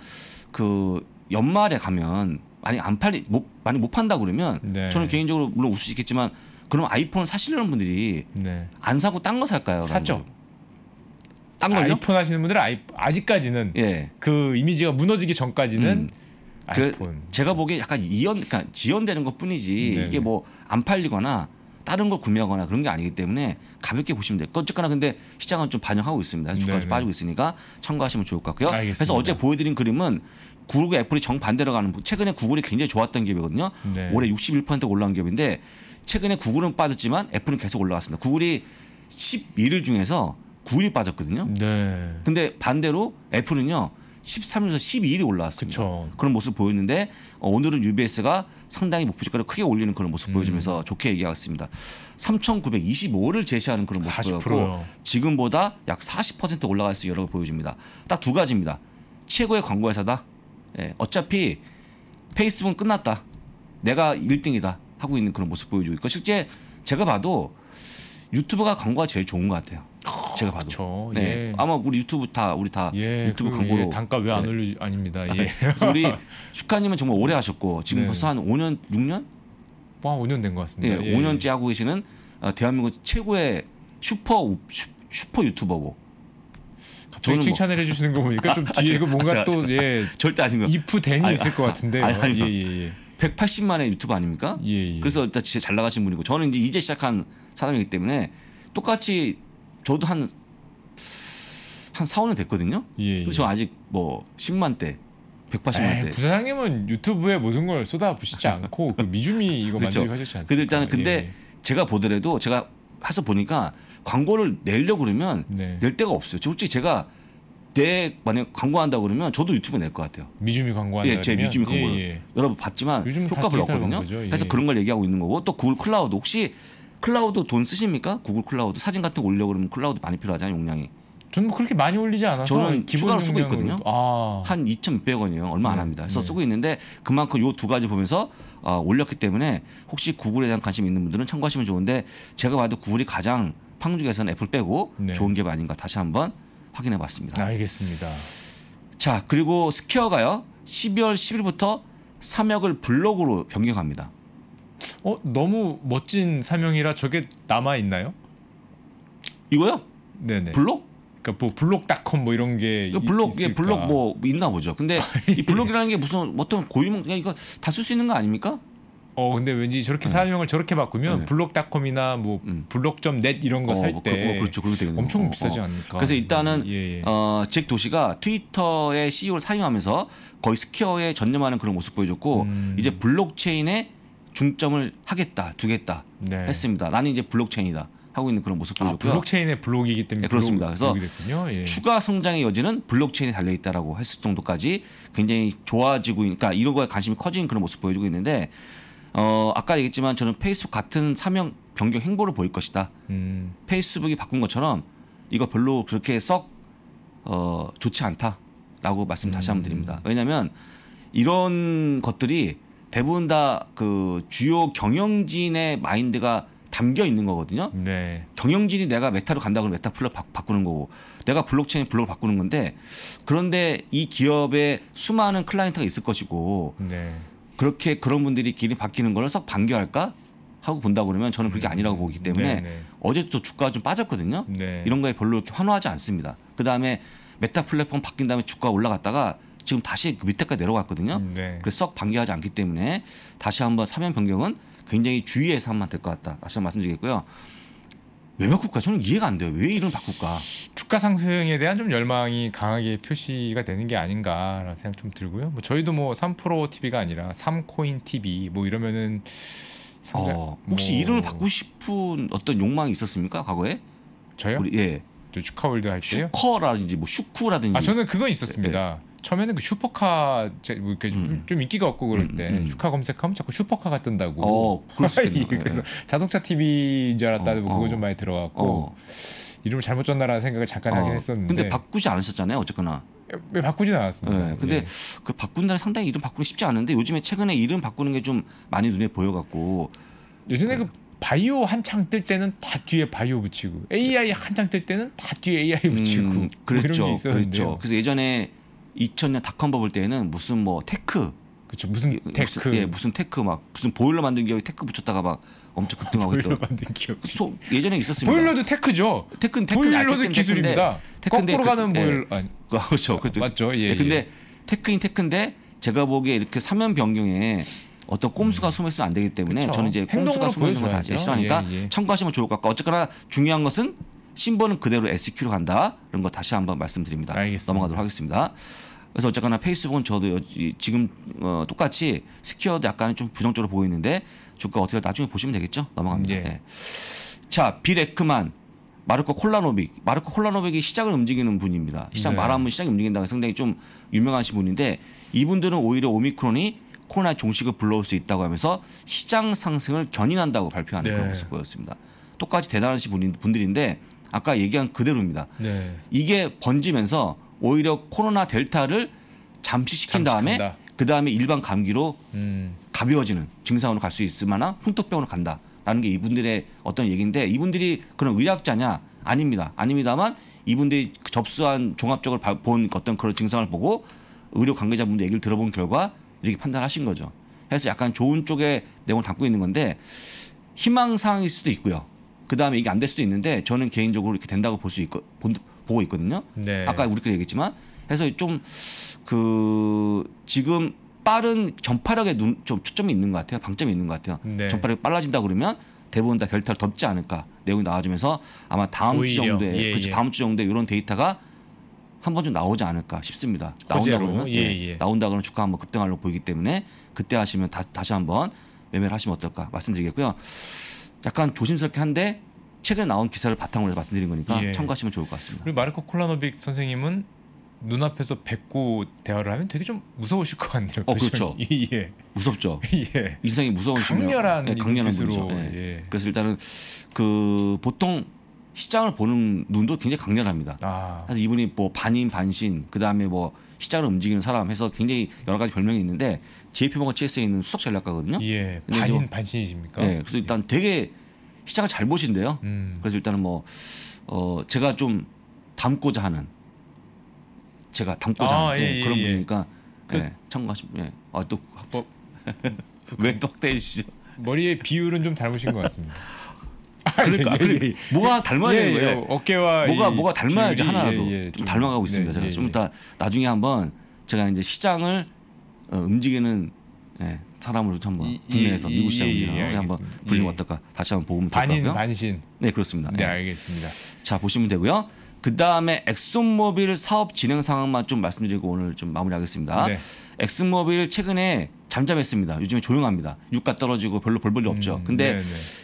그 연말에 가면 만약 안 팔리 못 많이 못 판다 그러면 네. 저는 개인적으로 물론 웃을 수 있겠지만 그럼 아이폰을 사시려는 분들이 네. 안 사고 딴 거 살까요? 사죠. 딴 걸요? 아이폰 하시는 분들은 아이, 아직까지는 예. 그 이미지가 무너지기 전까지는 음. 그 제가 보기에 약간 이연 그러니까 지연되는 것 뿐이지 네 이게 네. 뭐안 팔리거나 다른 걸 구매하거나 그런 게 아니기 때문에 가볍게 보시면 돼요. 어쨌거나 근데 시장은 좀 반영하고 있습니다. 주가가 좀 네, 네. 빠지고 있으니까 참고하시면 좋을 것 같고요. 알겠습니다. 그래서 어제 보여드린 그림은 구글과 애플이 정반대로 가는 최근에 구글이 굉장히 좋았던 기업이거든요. 네. 올해 61% 올라온 기업인데 최근에 구글은 빠졌지만 애플은 계속 올라갔습니다. 구글이 11일 중에서 9일 빠졌거든요. 네. 근데 반대로 애플은요. 13에서 12위로 올라왔습니다. 그쵸. 그런 모습 보였는데 어, 오늘은 UBS가 상당히 목표 주가를 크게 올리는 그런 모습 보여주면서 음. 좋게 얘기하겠습니다. 3,925를 제시하는 그런 모습이었고 지금보다 약 40% 올라갈 수 여러 보여줍니다. 딱 두 가지입니다. 최고의 광고 회사다. 예, 어차피 페이스북은 끝났다. 내가 1등이다 하고 있는 그런 모습 보여주고 있고 실제 제가 봐도 유튜브가 광고가 제일 좋은 것 같아요. 제가 봐도. 그쵸, 네. 예. 아마 우리 유튜브 다 우리 다 예, 유튜브 그, 광고로 예, 단가 왜안 네. 올려 아닙니다. 아, 예. 네. 우리 축하님은 정말 오래 하셨고 지금 네. 벌써 한 5년 6년? 와 뭐 5년 된 것 같습니다. 예, 5년째 예. 하고 계시는 어, 대한민국 최고의 슈퍼 슈, 슈퍼 유튜버고. 저희 뭐 칭찬을 뭐... 해주시는 거 보니까 좀 아, 뒤에 아, 그 뭔가 아, 또예 절대 아닌 거 이프 댄이 있을 것 아, 같은데 아, 아, 예, 예, 예. 180만의 유튜브 아닙니까? 예, 예. 그래서 일단 진짜 잘 나가신 분이고 저는 이제 이제 시작한 사람이기 때문에 똑같이 저도 한, 한 4, 5년 됐거든요. 예, 예. 그래서 저 아직 뭐 10만 대. 180만 대. 부사장님은 유튜브에 모든 걸 쏟아부시지 않고 그 미주미 이거 그렇죠. 만들고 하셨지 않습니까? 근데 그 일단은 근데 예, 예. 제가 보더라도 제가 해서 보니까 광고를 내려고 그러면 네. 낼 데가 없어요. 솔직히 제가 내 만약 광고한다 그러면 저도 유튜브 낼 것 같아요. 미주미 광고한다. 예, 제 미주미 광고를 예, 예. 여러분 봤지만 효과 별로 없거든요. 그래서 예. 그런 걸 얘기하고 있는 거고 또 구글 클라우드 혹시 클라우드 돈 쓰십니까? 구글 클라우드 사진 같은 거 올려 그러면 클라우드 많이 필요하잖아요 용량이. 저는 뭐 그렇게 많이 올리지 않아서 저는 추가로 쓰고 있거든요. 아. 한 2,600원이에요. 얼마 안 네. 합니다. 그래서 네. 쓰고 있는데 그만큼 요 두 가지 보면서 어, 올렸기 때문에 혹시 구글에 대한 관심 있는 분들은 참고하시면 좋은데 제가 봐도 구글이 가장 판중에서는 애플 빼고 네. 좋은 게 아닌가 다시 한번 확인해 봤습니다. 알겠습니다. 자 그리고 스퀘어가요. 12월 10일부터 3역을 블록으로 변경합니다. 어 너무 멋진 사명이라 저게 남아 있나요? 이거요? 네네. 블록? 그러니까 뭐 블록닷컴 뭐 이런 게 그 블록 예 블록 뭐 있나 보죠. 근데 아, 이 예. 블록이라는 게 무슨 어떤 고유명 그냥 이거 다 쓸 수 있는 거 아닙니까? 어 근데 왠지 저렇게 네. 사명을 네. 저렇게 바꾸면 네. 블록닷컴이나 뭐 음. 블록점 넷 이런 거 살때 어, 뭐, 그, 뭐 그렇죠. 엄청 어, 비싸지 어. 않을까? 그래서 일단은 예, 예. 어잭 도시가 트위터의 CEO를 사임하면서 거의 스퀘어에 전념하는 그런 모습 보여줬고 음. 이제 블록체인의 중점을 하겠다, 두겠다 네. 했습니다. 나는 이제 블록체인이다 하고 있는 그런 모습 아, 보여줬고요. 아, 블록체인의 블록이기 때문에 네, 그렇습니다. 그래서 예. 추가 성장의 여지는 블록체인에 달려 있다라고 했을 정도까지 굉장히 좋아지고, 그러니까 이러고에 관심이 커지는 그런 모습 보여주고 있는데 어, 아까 얘기했지만 저는 페이스북 같은 사명 변경 행보를 보일 것이다. 음. 페이스북이 바꾼 것처럼 이거 별로 그렇게 썩 어, 좋지 않다라고 말씀 다시 한번 음. 드립니다. 왜냐하면 이런 것들이 대부분 다 그 주요 경영진의 마인드가 담겨 있는 거거든요. 네. 경영진이 내가 메타로 간다 그러면 메타 플랫 바꾸는 거고 내가 블록체인 블록을 바꾸는 건데 그런데 이 기업에 수많은 클라이언트가 있을 것이고 네. 그렇게 그런 분들이 길이 바뀌는 걸썩 반겨할까 하고 본다 고 그러면 저는 그게 음. 아니라고 보기 때문에 네네. 어제 도 주가가 좀 빠졌거든요. 네. 이런 거에 별로 이렇게 환호하지 않습니다. 그 다음에 메타 플랫폼 바뀐 다음에 주가가 올라갔다가 지금 다시 그 밑에까지 내려갔거든요. 음, 네. 그래서 썩 반기하지 않기 때문에 다시 한번 사면 변경은 굉장히 주의해서 하면 될것 같다. 다시 한 말씀드리겠고요. 왜 바꿀까? 저는 이해가 안 돼요. 왜 이름을 바꿀까? 주가 상승에 대한 좀 열망이 강하게 표시가 되는 게 아닌가라는 생각 좀 들고요. 뭐 저희도 뭐 3프로 TV가 아니라 3코인 TV 뭐 이러면은 어, 혹시 뭐... 이름을 바꾸고 싶은 어떤 욕망이 있었습니까? 과거에? 저요? 우리, 예. 슈커월드 할 때요? 슈커라든지 뭐 슈쿠라든지 아 저는 그건 있었습니다. 예. 예. 처음에는 그 슈퍼카 뭐 좀, 음, 음. 좀 인기가 없고 그럴 음, 때 음, 음, 슈카 검색하면 자꾸 슈퍼카가 뜬다고. 어, 그래서 자동차 TV인 줄 알았다는 어, 뭐 그거 어. 좀 많이 들어갔고 어. 이름을 잘못 줬나라는 생각을 잠깐 하긴 어. 했었는데. 근데 바꾸지 않으셨잖아요, 어쨌거나. 왜 예, 예, 바꾸진 않았습니다. 네, 근데 예. 그 바꾼다는 상당히 이름 바꾸기 쉽지 않은데 요즘에 최근에 이름 바꾸는 게 좀 많이 눈에 보여갖고. 요즘에 그 네. 그 바이오 한창 뜰 때는 다 뒤에 바이오 붙이고 AI 한창 뜰 때는 다 뒤에 AI 붙이고 뭐 그랬죠, 뭐 그랬죠. 그래서 예전에 2000년 닷컴 버블 때에는 무슨 뭐 테크 그렇죠. 무슨 예, 테크 무슨, 예, 무슨 테크 막 무슨 보일러 만든 기업이 테크 붙였다가 막 엄청 급등하고 있던 만든 기업 소, 예전에 있었습니다. 보일러도 테크죠. 테크는 테크 보일러도 아, 테크는 기술입니다. 테크인데, 거꾸로 그 가는 그, 보일러 예. 아니. 그렇죠. 그렇죠. 맞죠. 예, 네, 예. 근데 테크인 테크인데 제가 보기에 이렇게 사면 변경에 어떤 꼼수가 음. 숨어 있으면 안 되기 때문에 그쵸. 저는 이제 꼼수가 숨어 있는 걸다 싫어하니까 예, 참고하시면 좋을 것 같고 어쨌거나 중요한 것은 신번은 그대로 SQ로 간다. 이런 거 다시 한번 말씀드립니다. 알겠습니다. 넘어가도록 하겠습니다. 그래서 어쨌거나 페이스북은 저도 지금 어, 똑같이 스퀘어도 약간 좀 부정적으로 보이는데 주가 어떻게 나중에 보시면 되겠죠. 넘어갑니다. 예. 네. 자, 비레크만 마르코 콜라노빅. 마르코 콜라노빅이 시장을 움직이는 분입니다. 시장 네. 말하면 시장이 움직인다는 상당히 좀 유명하신 분인데 이분들은 오히려 오미크론이 코로나 종식을 불러올 수 있다고 하면서 시장 상승을 견인한다고 발표하는 네. 그런 모습 보였습니다. 똑같이 대단하신 분인, 분들인데 아까 얘기한 그대로입니다. 네. 이게 번지면서 오히려 코로나 델타를 잠식시킨 다음에그 다음에 일반 감기로 음. 가벼워지는 증상으로 갈 수 있을 만한 흉터병으로 간다라는 게 이분들의 어떤 얘기인데 이분들이 그런 의학자냐 아닙니다. 아닙니다만 이분들이 접수한 종합적으로 본 어떤 그런 증상을 보고 의료 관계자분들 얘기를 들어본 결과 이렇게 판단하신 거죠. 그래서 약간 좋은 쪽에 내용을 담고 있는 건데 희망사항일 수도 있고요. 그 다음에 이게 안 될 수도 있는데 저는 개인적으로 이렇게 된다고 볼 수 있고 보고 있거든요. 네. 아까 우리끼리 얘기했지만 해서좀 그 지금 빠른 전파력에 눈, 좀 초점이 있는 것 같아요. 방점이 있는 것 같아요. 네. 전파력이 빨라진다 그러면 대부분 다 별탈 덮지 않을까 내용이 나와주면서 아마 다음 오히려. 주 정도에 예, 그렇죠 예. 다음 주 정도에 이런 데이터가 한 번 좀 나오지 않을까 싶습니다. 나온다 그러면 예, 예, 예. 나온다 그러면 주가 한번 급등할로 보이기 때문에 그때 하시면 다, 다시 한번 매매를 하시면 어떨까 말씀드리겠고요. 약간 조심스럽게 한데 최근에 나온 기사를 바탕으로 해서 말씀드린 거니까 예. 참고하시면 좋을 것 같습니다. 그리고 마르코 콜라노빅 선생님은 눈앞에서 뵙고 대화를 하면 되게 좀 무서우실 것 같네요. 어, 그렇죠. 예. 무섭죠. 예. 인상이 무서운 강렬한 네, 강렬한 분이죠. 예. 예. 그래서 일단은 그 보통 시장을 보는 눈도 굉장히 강렬합니다. 아. 그래서 이분이 뭐 반인 반신 그다음에 뭐 시장을 움직이는 사람 해서 굉장히 여러 가지 별명이 있는데 JP모건 체스에 있는 수석 전략가거든요. 예, 반인 뭐, 반신이십니까? 네, 그래서 일단 예. 되게 시장을 잘 보신대요. 음. 그래서 일단은 뭐 어, 제가 좀 담고자 하는 제가 담고자 아, 하는 네, 예, 예, 그런 예. 분이니까 그, 네, 참고하시면 예. 아또 뭐, 왜또 확대해 주시죠? 머리의 비율은 좀 닮으신 것 같습니다. 아, 그러니까, 예, 그러니까 예, 예. 뭐가 예, 닮아야 예, 되는 거예요. 어깨와 뭐가 뭐가 닮아야지 하나라도 좀 닮아가고 있습니다. 제가 좀 이따 나중에 한번 제가 이제 시장을 어, 움직이는 예, 사람으로 한번 분해해서 미국 시장 움직이는 한번 불리면 어떨까 다시 한번 보면 될 것 같고요. 반신. 네 그렇습니다. 네 알겠습니다. 자 보시면 되고요. 그 다음에 엑소모빌 사업 진행 상황만 좀 말씀드리고 오늘 좀 마무리하겠습니다. 네. 엑소모빌 최근에 잠잠했습니다. 요즘에 조용합니다. 유가 떨어지고 별로 볼볼이 없죠. 음, 근데 네네.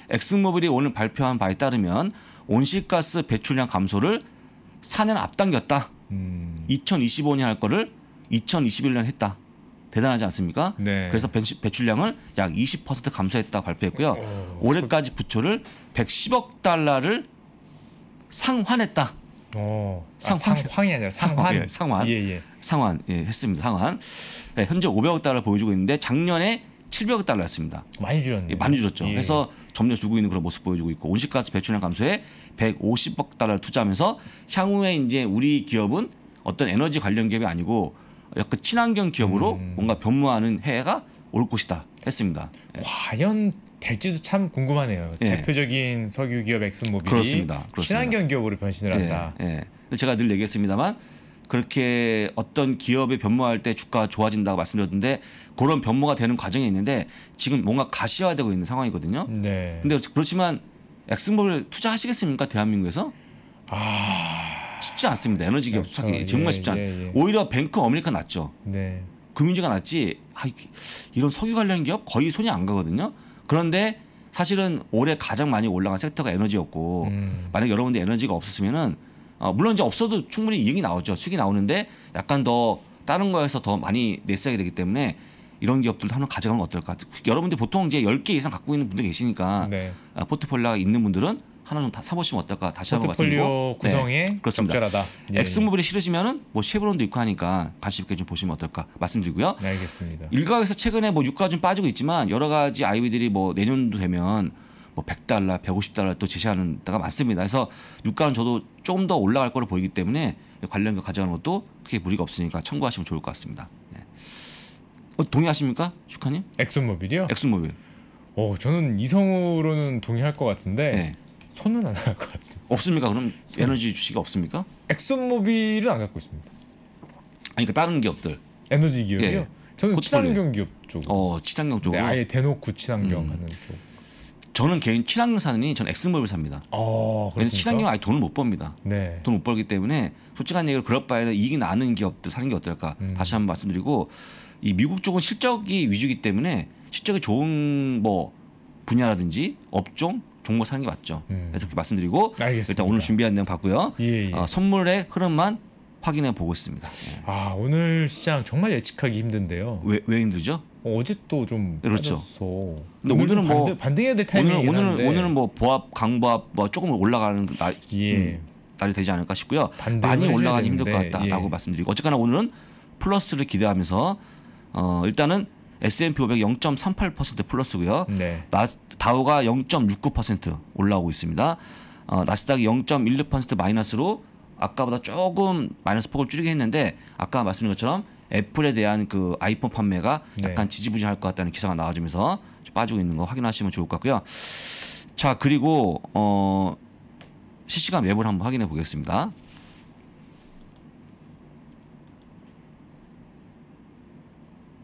엑스모빌이 오늘 발표한 바에 따르면 온실가스 배출량 감소를 4년 앞당겼다. 음. 2025년 할 거를 2021년 했다. 대단하지 않습니까? 네. 그래서 배출량을 약 20% 감소했다 발표했고요. 어, 올해까지 부채를 110억 달러를 상환했다. 어, 상, 아, 상, 황이 아니라 상환. 예, 상환. 예, 예. 상환. 예, 했습니다. 상환. 네, 현재 500억 달러 보여주고 있는데 작년에 700억 달러였습니다. 많이 줄었네요. 예, 많이 줄었죠. 예. 그래서 점점 줄고 있는 그런 모습 보여주고 있고 온실가스 배출량 감소에 150억 달러를 투자하면서 향후에 이제 우리 기업은 어떤 에너지 관련 기업이 아니고 약간 친환경 기업으로 음. 뭔가 변모하는 해가 올 것이다 했습니다. 예. 과연 될지도 참 궁금하네요. 예. 대표적인 석유 기업 엑슨모빌이 그렇습니다. 그렇습니다. 친환경 기업으로 변신을 예. 한다. 예. 예. 제가 늘 얘기했습니다만 그렇게 어떤 기업에 변모할 때 주가 가 좋아진다고 말씀드렸는데 그런 변모가 되는 과정이 있는데 지금 뭔가 가시화되고 있는 상황이거든요. 네. 근데 그렇지만 엑슨모빌 투자하시겠습니까? 대한민국에서? 아... 쉽지 않습니다. 에너지 기업 네. 투자기 그렇죠. 어, 정말 예, 쉽지 않습니다. 예, 오히려 뱅크 어메리카 낫죠. 네. 금융주가 낫지 아, 이런 석유 관련 기업 거의 손이 안 가거든요. 그런데 사실은 올해 가장 많이 올라간 섹터가 에너지였고 음. 만약 여러분들 에너지가 없었으면은 어, 물론 이제 없어도 충분히 이익이 나오죠. 수익이 나오는데 약간 더 다른 거에서 더 많이 내세게 되기 때문에 이런 기업들도 한번 가져가면 어떨까. 여러분들 보통 이제 열 개 이상 갖고 있는 분들 계시니까 네. 어, 포트폴리오가 있는 분들은 하나는 다 사보시면 어떨까 다시 한번 말씀드리고 구성에 네, 적절하다. 엑스모빌이 예, 예. 싫으시면은 뭐 쉐브론도 있고 하니까 관심 있게 좀 보시면 어떨까 말씀드리고요. 네, 알겠습니다. 일각에서 최근에 뭐 유가 좀 빠지고 있지만 여러 가지 아이비들이 뭐 내년도 되면 뭐 100달러, 150달러 또 제시하는 데가 많습니다. 그래서 유가는 저도 조금 더 올라갈 거로 보이기 때문에 관련 거 가져가는 것도 크게 무리가 없으니까 참고하시면 좋을 것 같습니다. 예. 어, 동의하십니까, 슈카님? 엑슨모빌이요? 엑슨모빌. 어, 저는 이성으로는 동의할 것 같은데 네. 손은 안 할 것 같습니다. 없습니까? 그럼 손. 에너지 주식이 없습니까? 엑슨모빌은 안 갖고 있습니다. 그러니까 다른 기업들. 에너지 기업이요? 예. 예. 저는 친환경 기업 쪽. 어, 친환경 쪽. 네, 아예 대놓고 친환경 음. 하는 쪽. 저는 개인 친환경 사느니 저는 엑스모빌 삽니다. 어, 그래서 친환경 아예 돈을 못 법니다. 네. 돈 못 벌기 때문에 솔직한 얘기를 그럴 바에는 이익이 나는 기업들 사는 게 어떨까 음. 다시 한 번 말씀드리고 이 미국 쪽은 실적이 위주기 때문에 실적이 좋은 뭐 분야라든지 업종 종목 사는 게 맞죠. 음. 그래서 그렇게 말씀드리고 알겠습니다. 일단 오늘 준비한 내용 봤고요. 예, 예. 어, 선물의 흐름만 확인해 보고있습니다 네. 예. 아 오늘 시장 정말 예측하기 힘든데요. 왜, 왜 힘들죠? 어, 제또좀 그렇죠. 빠졌어. 근데 오늘은, 오늘은 뭐 반등, 반등해야 될 타이밍이긴 오늘은 오늘은, 오늘은 뭐 보합 강보합 뭐 조금 올라가는 날, 예. 음, 날이 되지 않을까 싶고요. 많이 올라가기 힘들 것 같다라고 예. 말씀드리고 어쨌거나 오늘은 플러스를 기대하면서 어, 일단은 S&P 500 0.38% 플러스고요. 네. 나스, 다우가 0.69% 올라오고 있습니다. 어, 나스닥이 0.16% 마이너스로 아까보다 조금 마이너스 폭을 줄이게 했는데 아까 말씀드린 것처럼 애플에 대한 그 아이폰 판매가 네. 약간 네. 지지부진할 것 같다는 기사가 나와주면서 빠지고 있는 거 확인하시면 좋을 것 같고요. 자 그리고 어 실시간 맵을 한번 확인해 보겠습니다.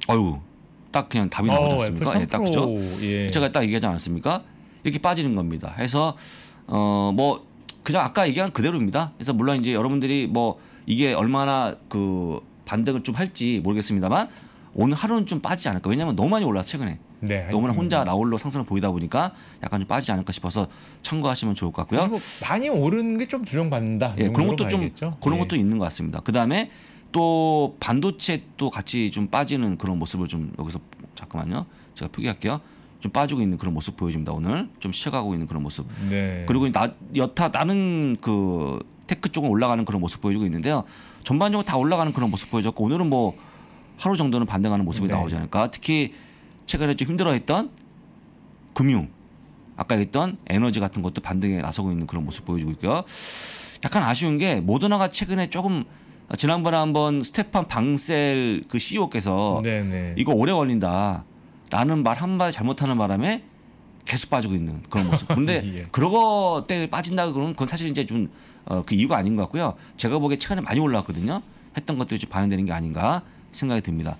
어유 딱 그냥 답이 나오지 않습니까? 어, 예, 딱 그죠? 예. 제가 딱 얘기하지 않았습니까? 이렇게 빠지는 겁니다. 해서 어뭐 그냥 아까 얘기한 그대로입니다. 그래서 물론 이제 여러분들이 뭐 이게 얼마나 그 반등을 좀 할지 모르겠습니다만 오늘 하루는 좀 빠지지 않을까. 왜냐하면 너무 많이 올랐어 최근에. 네, 너무나 혼자 나홀로 상승을 보이다 보니까 약간 좀 빠지지 않을까 싶어서 참고하시면 좋을 것 같고요. 뭐 많이 오르게좀 조정받는다. 예, 그런 것도 좀 그런 예. 것도 있는 것 같습니다. 그 다음에 또 반도체 또 같이 좀 빠지는 그런 모습을 좀 여기서 잠깐만요. 제가 표기할게요. 좀 빠지고 있는 그런 모습 보여집니다 오늘 좀 쉬어가고 있는 그런 모습. 네. 그리고 나, 여타 다른 그 테크 쪽은 올라가는 그런 모습 보여주고 있는데요. 전반적으로 다 올라가는 그런 모습 보여줬고 오늘은 뭐 하루 정도는 반등하는 모습이 네. 나오지 않을까. 특히 최근에 좀 힘들어했던 금융, 아까 얘기 했던 에너지 같은 것도 반등에 나서고 있는 그런 모습 보여주고 있고요. 약간 아쉬운 게 모더나가 최근에 조금 아, 지난번에 한번 스테판 방셀 그 CEO께서 네네. 이거 오래 걸린다. 라는 말 한마디 잘못하는 바람에 계속 빠지고 있는 그런 모습. 그런데 예. 그러고 때 빠진다 그러면 그건 사실 이제 좀그 어, 그 이유가 아닌 것 같고요. 제가 보기에 최근에 많이 올라왔거든요. 했던 것들이 좀 반영되는 게 아닌가 생각이 듭니다.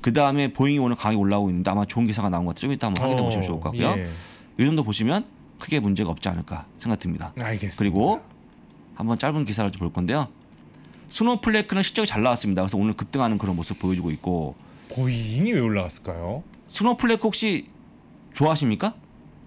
그 다음에 보잉이 오늘 강하게 올라오고 있는데 아마 좋은 기사가 나온 것 같아요. 좀 이따 한번 확인해 어, 보시면 좋을 것 같고요. 예. 이 정도 보시면 크게 문제가 없지 않을까 생각 됩니다 알겠습니다. 그리고 한번 짧은 기사를 좀 볼 건데요. 스노플레크는 실적이 잘 나왔습니다. 그래서 오늘 급등하는 그런 모습 보여주고 있고 보잉이 왜 올라갔을까요? 스노플레크 혹시 좋아하십니까?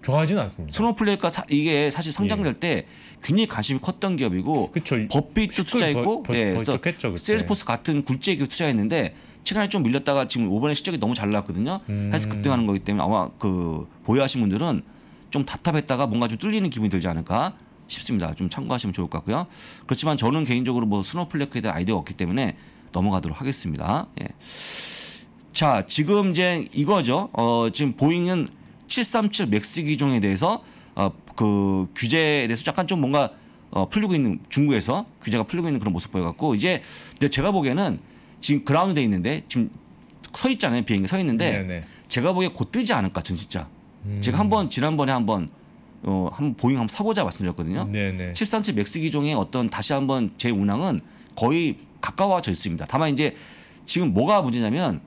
좋아하진 않습니다. 스노플레이가 이게 사실 성장될 예. 때 굉장히 관심이 컸던 기업이고 그쵸. 버핏도 투자했고 버, 버, 예, 그래서 했죠, 셀포스 같은 굴지의 기업 투자했는데 최근에 좀 밀렸다가 지금 이번에 실적이 너무 잘 나왔거든요. 음. 해서 급등하는 거기 때문에 아마 그 보유하신 분들은 좀 답답했다가 뭔가 좀 뚫리는 기분이 들지 않을까 싶습니다. 좀 참고하시면 좋을 것 같고요. 그렇지만 저는 개인적으로 뭐 스노플레크에 대한 아이디어가 없기 때문에 넘어가도록 하겠습니다. 예. 자, 지금 이제 이거죠. 어, 지금 보잉은 737 맥스 기종에 대해서 어, 그 규제에 대해서 약간 좀 뭔가 어, 풀리고 있는 중국에서 규제가 풀리고 있는 그런 모습 보여갖고 이제 제가 보기에는 지금 그라운드에 있는데 지금 서 있잖아요 비행기 서 있는데 네네. 네. 제가 보기에 곧 뜨지 않을까 전 진짜 음. 제가 한 번 지난번에 한번 어, 한번 보잉 한번 사보자 말씀드렸거든요. 네네. 737 맥스 기종의 어떤 다시 한번 제 운항은 거의 가까워져 있습니다. 다만 이제 지금 뭐가 문제냐면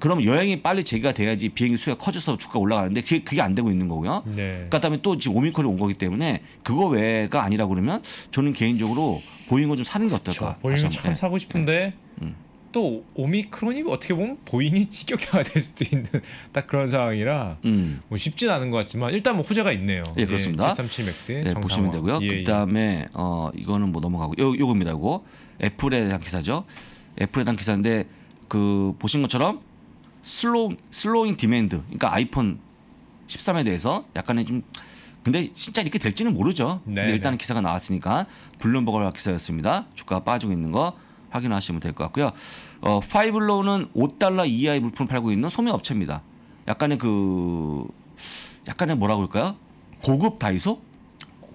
그럼 여행이 빨리 재기가 돼야지 비행기 수가 커져서 주가 올라가는데 그게, 그게 안 되고 있는 거고요. 네. 그다음에 그러니까 또 지금 오미크이온 거기 때문에 그거 외가 아니라 그러면 저는 개인적으로 보잉을 좀 사는 게 어떨까? 보잉을 참 네. 사고 싶은데 네. 음. 또 오미크론이 어떻게 보면 보잉이 직격탄가 될 수도 있는 딱 그런 상황이라 음. 뭐 쉽진 않은 것 같지만 일단 뭐 호재가 있네요. 예, 그렇습니다. 예, 737 맥스 예, 보시면 되고요. 예, 예, 그다음에 어 이거는 뭐 넘어가고 요 요겁니다. 이거 애플에 대한 기사죠. 애플에 대한 기사인데 그 보신 것처럼 슬로 슬로잉 디맨드. 그러니까 아이폰 13에 대해서 약간의 좀 근데 진짜 이렇게 될지는 모르죠. 네 근데 네. 일단은 기사가 나왔으니까 블룸버그 기사였습니다. 주가가 빠지고 있는 거 확인하시면 될 것 같고요. 어, 파이블로우는 5달러 이하의 물품을 팔고 있는 소매업체입니다. 약간의 그 약간의 뭐라고 할까요? 고급 다이소?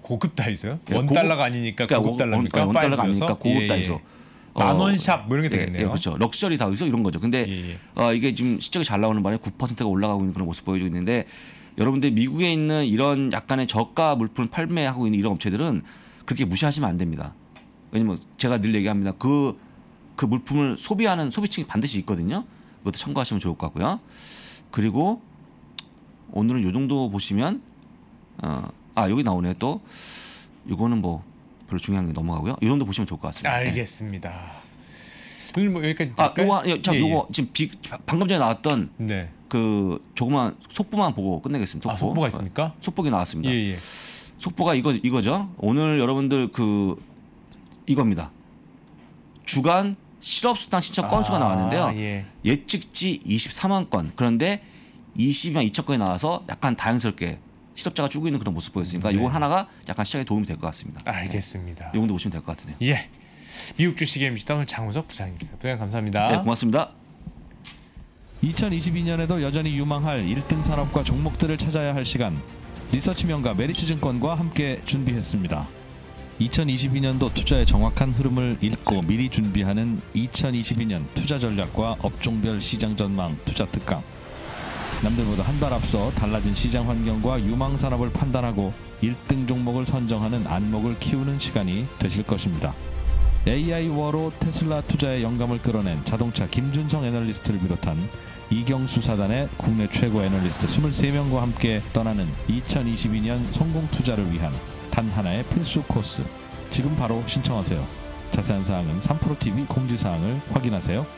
고급 다이소요? 예, 그러니까 원 달러가 아니니까 고급 달러니까 원, 달러가 아니니까 고급 다이소. 어, 만원샵 뭐 이런 게 되겠네요. 예, 예, 그렇죠. 럭셔리 다이소 이런 거죠. 근데 예, 어, 이게 지금 실적이 잘 나오는 바람에 9%가 올라가고 있는 그런 모습 보여주고 있는데 여러분들 미국에 있는 이런 약간의 저가 물품을 판매하고 있는 이런 업체들은 그렇게 무시하시면 안 됩니다. 왜냐면 제가 늘 얘기합니다. 그그 물품을 소비하는 소비층이 반드시 있거든요. 이것도 참고하시면 좋을 것 같고요. 그리고 오늘은 요 정도 보시면 어, 아 여기 나오네 또 이거는 뭐 별로 중요한 게 넘어가고요. 요 정도 보시면 좋을 것 같습니다. 예. 알겠습니다. 네. 오늘 뭐 여기까지 될까요? 아, 요거, 아, 예, 예, 요거 예. 지금 비, 방금 전에 나왔던 네. 그 조그만 속보만 보고 끝내겠습니다. 아, 속보. 아, 가 있습니까? 어, 속보가 나왔습니다. 예, 예, 속보가 이거 이거죠. 오늘 여러분들 그 이겁니다. 주간 실업수당 신청 아, 건수가 나왔는데요. 예. 예측치 24만 건. 그런데 22만 2천 건이 나와서 약간 다행스럽게 실업자가 줄고 있는 그런 모습 보였으니까 네. 이건 하나가 약간 시장에 도움이 될 것 같습니다. 네. 알겠습니다. 네. 이 정도 보시면 될 것 같네요. 예. 미국 주식의 미시다 오 장우석 부장입니다. 부장님 감사합니다. 네, 고맙습니다. 2022년에도 여전히 유망할 1등 산업과 종목들을 찾아야 할 시간 리서치명가 메리츠 증권과 함께 준비했습니다. 2022년도 투자의 정확한 흐름을 읽고 미리 준비하는 2022년 투자 전략과 업종별 시장 전망 투자 특강. 남들보다 한 달 앞서 달라진 시장 환경과 유망 산업을 판단하고 1등 종목을 선정하는 안목을 키우는 시간이 되실 것입니다. AI워로 테슬라 투자의 영감을 끌어낸 자동차 김준성 애널리스트를 비롯한 이경수 사단의 국내 최고 애널리스트 23명과 함께 떠나는 2022년 성공 투자를 위한 단 하나의 필수 코스. 지금 바로 신청하세요. 자세한 사항은 3프로TV 공지사항을 확인하세요.